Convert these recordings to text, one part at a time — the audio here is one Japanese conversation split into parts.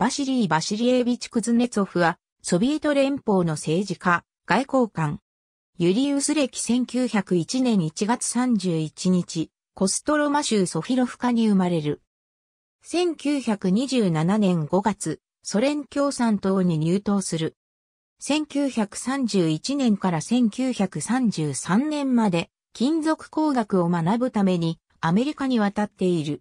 バシリー・バシリエービチ・クズネツォフは、ソビエト連邦の政治家、外交官。ユリウス歴1901年1月31日、コストロマ州ソフィロフカに生まれる。1927年5月、ソ連共産党に入党する。1931年から1933年まで金属工学を学ぶためにアメリカに渡っている。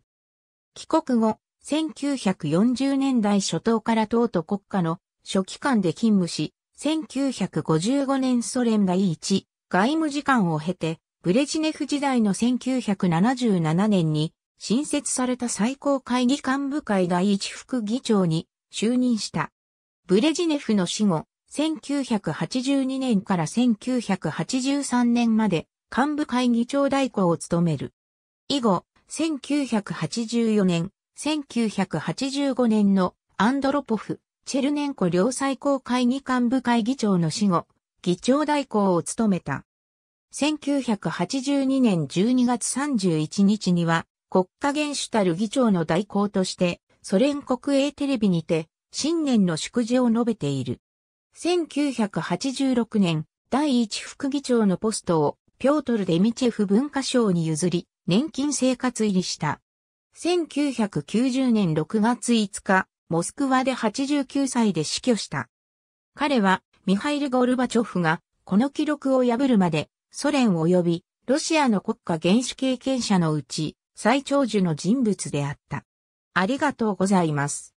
帰国後、1940年代初頭から党と国家の書記官で勤務し、1955年ソ連第一外務次官を経て、ブレジネフ時代の1977年に新設された最高会議幹部会第一副議長に就任した。ブレジネフの死後、1982年から1983年まで幹部会議長代行を務める。以後、1984年、1985年のアンドロポフ、チェルネンコ両最高会議幹部会議長の死後、議長代行を務めた。1982年12月31日には、国家元首たる議長の代行として、ソ連国営テレビにて、新年の祝辞を述べている。1986年、第一副議長のポストを、ピョートル・デミチェフ文化省に譲り、年金生活入りした。1990年6月5日、モスクワで89歳で死去した。彼は、ミハイル・ゴルバチョフが、この記録を破るまで、ソ連及び、ロシアの国家原始経験者のうち、最長寿の人物であった。ありがとうございます。